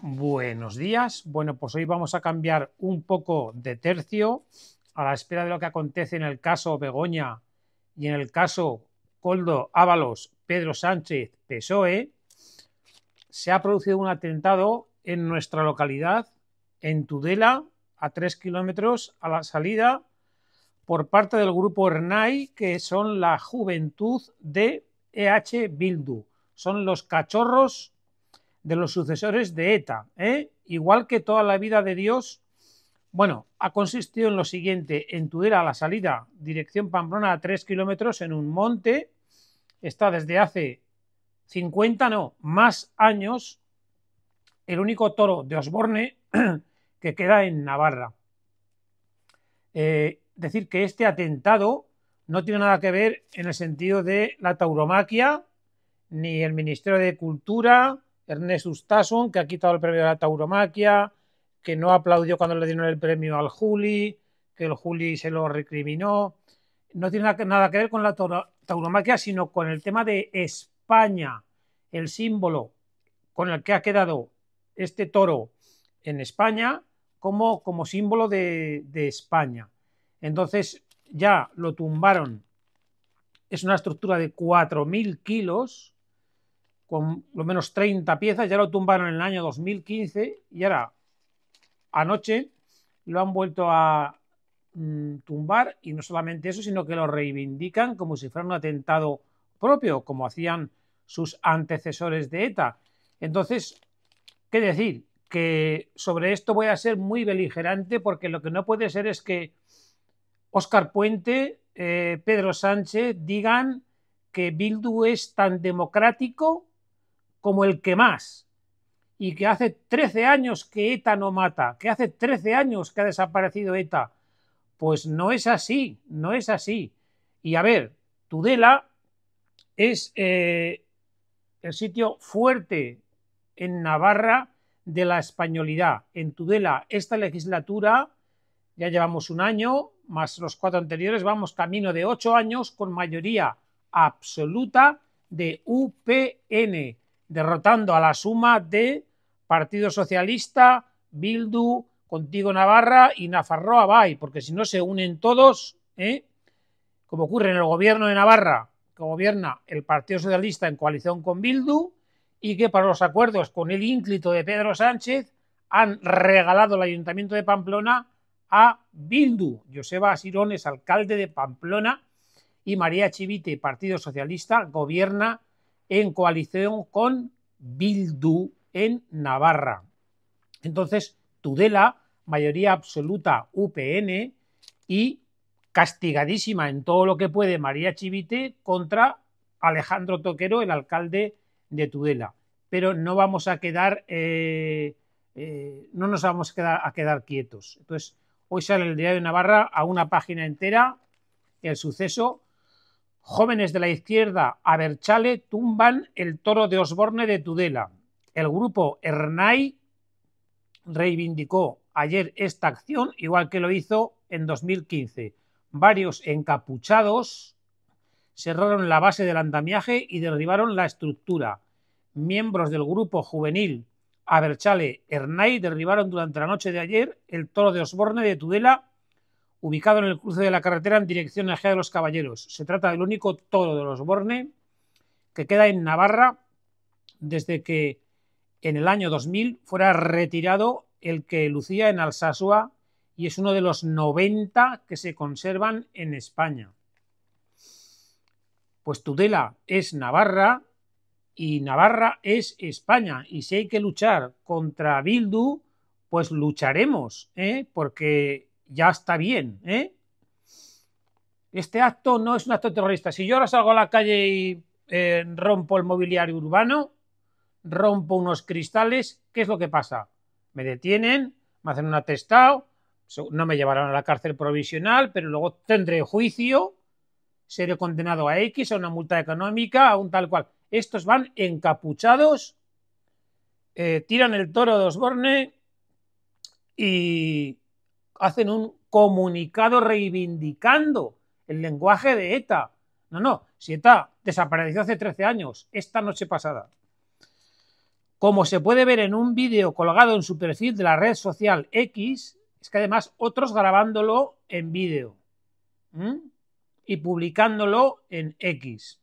Buenos días. Bueno, pues hoy vamos a cambiar un poco de tercio a la espera de lo que acontece en el caso Begoña y en el caso Coldo Ábalos, Pedro Sánchez, PSOE. Se ha producido un atentado en nuestra localidad, en Tudela, a tres kilómetros a la salida, por parte del grupo Ernai que son la juventud de EH Bildu. Son los cachorros de los sucesores de ETA, ¿eh? igual que toda la vida de Dios, bueno, ha consistido en lo siguiente, en Tudela a la salida, dirección Pamplona a 3 kilómetros en un monte, está desde hace 50, no, más años, el único toro de Osborne que queda en Navarra. Eh, decir que este atentado no tiene nada que ver en el sentido de la tauromaquia, ni el Ministerio de Cultura, Ernest Ustason, que ha quitado el premio a la tauromaquia, que no aplaudió cuando le dieron el premio al Juli, que el Juli se lo recriminó. No tiene nada que ver con la tauromaquia, sino con el tema de España, el símbolo con el que ha quedado este toro en España como, como símbolo de, de España. Entonces ya lo tumbaron. Es una estructura de 4.000 kilos con lo menos 30 piezas, ya lo tumbaron en el año 2015 y ahora anoche lo han vuelto a mm, tumbar y no solamente eso, sino que lo reivindican como si fuera un atentado propio, como hacían sus antecesores de ETA. Entonces, ¿qué decir? Que sobre esto voy a ser muy beligerante porque lo que no puede ser es que Oscar Puente, eh, Pedro Sánchez digan que Bildu es tan democrático como el que más, y que hace 13 años que ETA no mata, que hace 13 años que ha desaparecido ETA. Pues no es así, no es así. Y a ver, Tudela es eh, el sitio fuerte en Navarra de la españolidad. En Tudela, esta legislatura, ya llevamos un año, más los cuatro anteriores, vamos camino de ocho años con mayoría absoluta de UPN derrotando a la suma de Partido Socialista, Bildu, Contigo Navarra y Nafarroa Bay, porque si no se unen todos, ¿eh? como ocurre en el gobierno de Navarra, que gobierna el Partido Socialista en coalición con Bildu, y que para los acuerdos con el ínclito de Pedro Sánchez han regalado el Ayuntamiento de Pamplona a Bildu. Joseba Asirón es alcalde de Pamplona y María Chivite, Partido Socialista, gobierna en coalición con Bildu en Navarra. Entonces, Tudela, mayoría absoluta UPN y castigadísima en todo lo que puede María Chivite contra Alejandro Toquero, el alcalde de Tudela. Pero no vamos a quedar, eh, eh, no nos vamos a quedar, a quedar quietos. Entonces, hoy sale el diario de Navarra a una página entera el suceso Jóvenes de la izquierda Aberchale tumban el toro de Osborne de Tudela. El grupo Hernay reivindicó ayer esta acción, igual que lo hizo en 2015. Varios encapuchados cerraron la base del andamiaje y derribaron la estructura. Miembros del grupo juvenil Aberchale Hernay derribaron durante la noche de ayer el toro de Osborne de Tudela ubicado en el cruce de la carretera en dirección a Ejea de los Caballeros. Se trata del único toro de los Borne que queda en Navarra desde que en el año 2000 fuera retirado el que lucía en Alsasua y es uno de los 90 que se conservan en España. Pues Tudela es Navarra y Navarra es España y si hay que luchar contra Bildu, pues lucharemos, ¿eh? porque ya está bien, ¿eh? Este acto no es un acto terrorista. Si yo ahora salgo a la calle y eh, rompo el mobiliario urbano, rompo unos cristales, ¿qué es lo que pasa? Me detienen, me hacen un atestado, no me llevarán a la cárcel provisional, pero luego tendré juicio, seré condenado a X, a una multa económica, a un tal cual. Estos van encapuchados, eh, tiran el toro de Osborne y, hacen un comunicado reivindicando el lenguaje de ETA. No, no, si ETA desapareció hace 13 años, esta noche pasada. Como se puede ver en un vídeo colgado en su perfil de la red social X, es que además otros grabándolo en vídeo y publicándolo en X.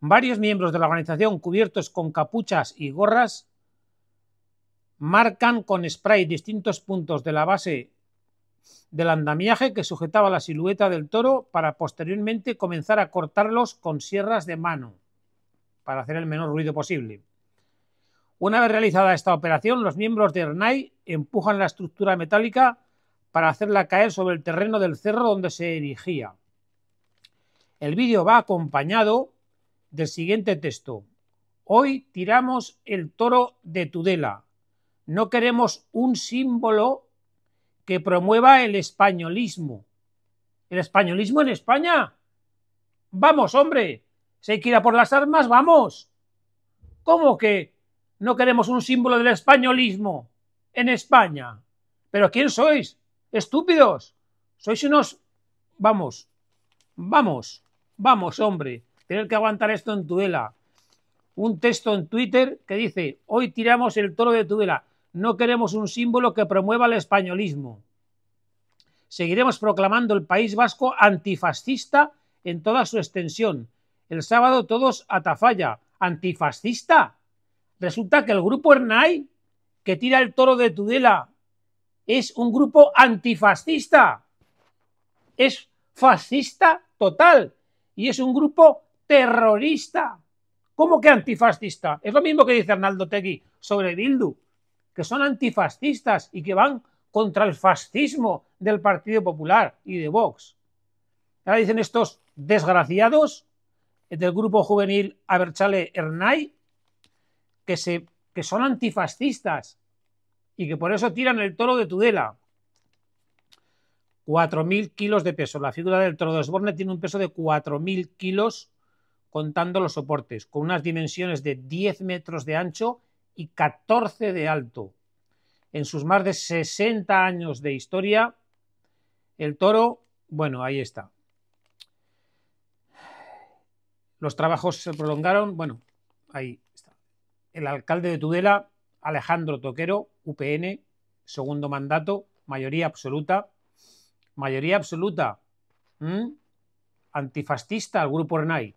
Varios miembros de la organización cubiertos con capuchas y gorras marcan con spray distintos puntos de la base del andamiaje que sujetaba la silueta del toro para posteriormente comenzar a cortarlos con sierras de mano para hacer el menor ruido posible. Una vez realizada esta operación, los miembros de Ernai empujan la estructura metálica para hacerla caer sobre el terreno del cerro donde se erigía. El vídeo va acompañado del siguiente texto. Hoy tiramos el toro de Tudela, no queremos un símbolo que promueva el españolismo. ¿El españolismo en España? Vamos, hombre. se quiera por las armas, vamos. ¿Cómo que no queremos un símbolo del españolismo en España? ¿Pero quién sois? Estúpidos. Sois unos... Vamos. Vamos. Vamos, hombre. Tener que aguantar esto en vela. Un texto en Twitter que dice, hoy tiramos el toro de vela. No queremos un símbolo que promueva el españolismo. Seguiremos proclamando el País Vasco antifascista en toda su extensión. El sábado todos a Tafalla. ¿Antifascista? Resulta que el grupo Ernai, que tira el toro de Tudela, es un grupo antifascista. Es fascista total y es un grupo terrorista. ¿Cómo que antifascista? Es lo mismo que dice Arnaldo Tegui sobre Bildu que son antifascistas y que van contra el fascismo del Partido Popular y de Vox. Ahora dicen estos desgraciados del grupo juvenil Aberchale Ernay que, se, que son antifascistas y que por eso tiran el toro de Tudela. 4.000 kilos de peso. La figura del toro de Osborne tiene un peso de 4.000 kilos contando los soportes, con unas dimensiones de 10 metros de ancho y 14 de alto. En sus más de 60 años de historia, el toro, bueno, ahí está. Los trabajos se prolongaron, bueno, ahí está. El alcalde de Tudela, Alejandro Toquero, UPN, segundo mandato, mayoría absoluta. Mayoría absoluta. Antifascista al grupo Renai.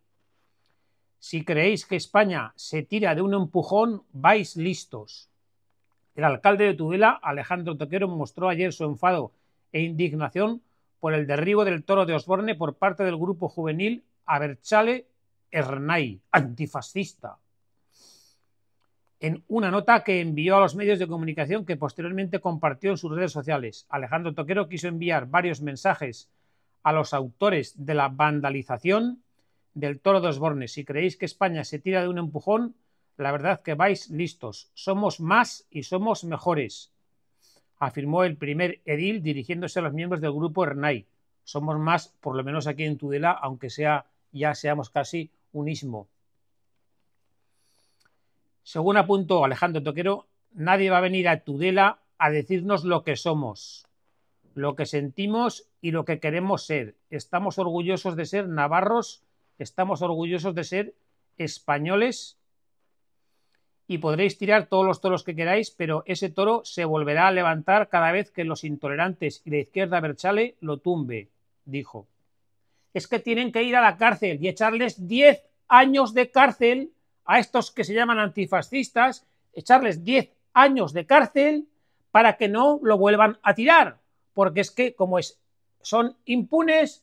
Si creéis que España se tira de un empujón, vais listos. El alcalde de Tudela, Alejandro Toquero, mostró ayer su enfado e indignación por el derribo del toro de Osborne por parte del grupo juvenil Aberchale Ernai, antifascista. En una nota que envió a los medios de comunicación que posteriormente compartió en sus redes sociales, Alejandro Toquero quiso enviar varios mensajes a los autores de la vandalización del Toro de bornes. Si creéis que España se tira de un empujón, la verdad que vais listos. Somos más y somos mejores, afirmó el primer edil dirigiéndose a los miembros del grupo Hernai. Somos más, por lo menos aquí en Tudela, aunque sea ya seamos casi un ismo. Según apuntó Alejandro Toquero, nadie va a venir a Tudela a decirnos lo que somos, lo que sentimos y lo que queremos ser. Estamos orgullosos de ser navarros estamos orgullosos de ser españoles y podréis tirar todos los toros que queráis, pero ese toro se volverá a levantar cada vez que los intolerantes y la izquierda Berchale lo tumbe, dijo. Es que tienen que ir a la cárcel y echarles 10 años de cárcel a estos que se llaman antifascistas, echarles 10 años de cárcel para que no lo vuelvan a tirar, porque es que como es, son impunes,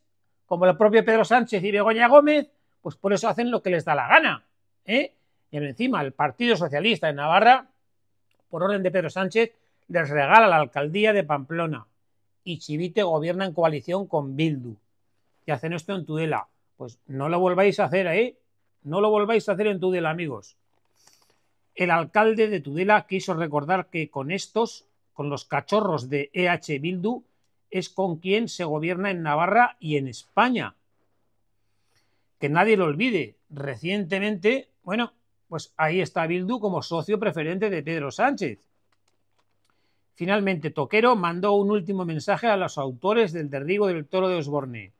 como el propio Pedro Sánchez y Begoña Gómez, pues por eso hacen lo que les da la gana. ¿eh? Y encima, el Partido Socialista de Navarra, por orden de Pedro Sánchez, les regala la alcaldía de Pamplona. Y Chivite gobierna en coalición con Bildu. Y hacen esto en Tudela. Pues no lo volváis a hacer, ¿eh? No lo volváis a hacer en Tudela, amigos. El alcalde de Tudela quiso recordar que con estos, con los cachorros de EH Bildu, es con quien se gobierna en Navarra y en España. Que nadie lo olvide. Recientemente, bueno, pues ahí está Bildu como socio preferente de Pedro Sánchez. Finalmente, Toquero mandó un último mensaje a los autores del derribo del toro de Osborne.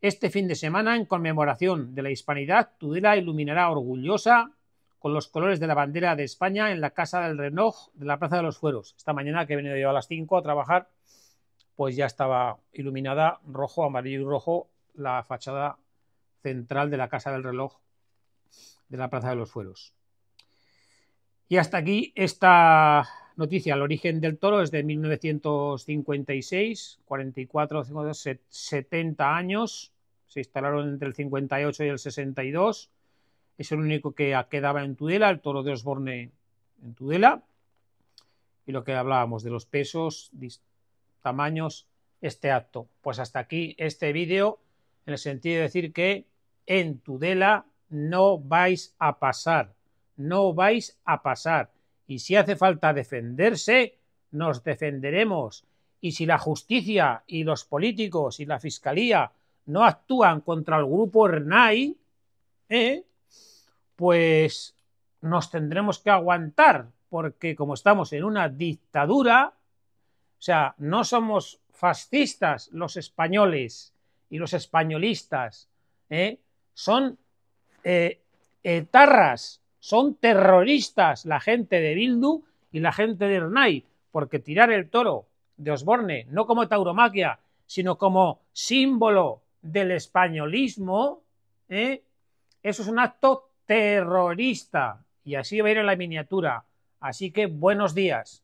Este fin de semana, en conmemoración de la hispanidad, Tudela iluminará orgullosa con los colores de la bandera de España en la Casa del Renoj de la Plaza de los Fueros. Esta mañana que he venido yo a las 5 a trabajar, pues ya estaba iluminada rojo, amarillo y rojo la fachada central de la Casa del Reloj de la Plaza de los Fueros. Y hasta aquí esta noticia. El origen del toro es de 1956, 44, 70 años. Se instalaron entre el 58 y el 62. Es el único que quedaba en Tudela, el toro de Osborne en Tudela. Y lo que hablábamos de los pesos, tamaños este acto. Pues hasta aquí este vídeo en el sentido de decir que en Tudela no vais a pasar, no vais a pasar. Y si hace falta defenderse, nos defenderemos. Y si la justicia y los políticos y la fiscalía no actúan contra el grupo Hernai, ¿eh? pues nos tendremos que aguantar, porque como estamos en una dictadura, o sea, no somos fascistas los españoles y los españolistas, ¿eh? son eh, etarras, son terroristas la gente de Bildu y la gente de Ernai, porque tirar el toro de Osborne, no como tauromaquia, sino como símbolo del españolismo, ¿eh? eso es un acto terrorista. Y así va a ir en la miniatura. Así que buenos días.